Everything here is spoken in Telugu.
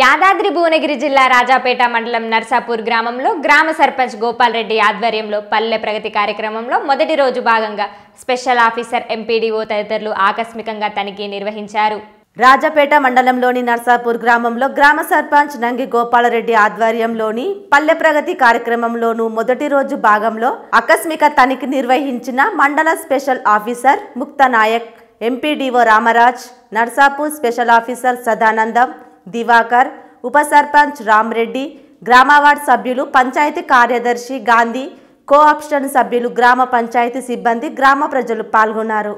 యాదాద్రి భువనగిరి జిల్లా రాజాపేట మండలం నర్సాపూర్ గ్రామంలో గ్రామ సర్పంచ్ గోపాల్ రెడ్డి ఆధ్వర్యంలో పల్లె ప్రగతి కార్యక్రమంలో మొదటి రోజు భాగంగా స్పెషల్ ఆఫీసర్ ఎంపీడీఓ తదితరులు ఆకస్మికంగా తనిఖీ నిర్వహించారు రాజాపేట మండలంలోని నర్సాపూర్ గ్రామంలో గ్రామ సర్పంచ్ నంగి గోపాలరెడ్డి ఆధ్వర్యంలోని పల్లె ప్రగతి కార్యక్రమంలోనూ మొదటి రోజు భాగంలో ఆకస్మిక తనిఖీ నిర్వహించిన మండల special officer Mukta Nayak MPDO Ramraj Narsapur special officer Sadanandam Diwakar ఉప సర్పంచ్ రామ్రెడ్డి గ్రామవార్డ్ సభ్యులు పంచాయతీ కార్యదర్శి గాంధీ కోఆప్షన్ సభ్యులు గ్రామ పంచాయతీ సిబ్బంది గ్రామ ప్రజలు పాల్గొన్నారు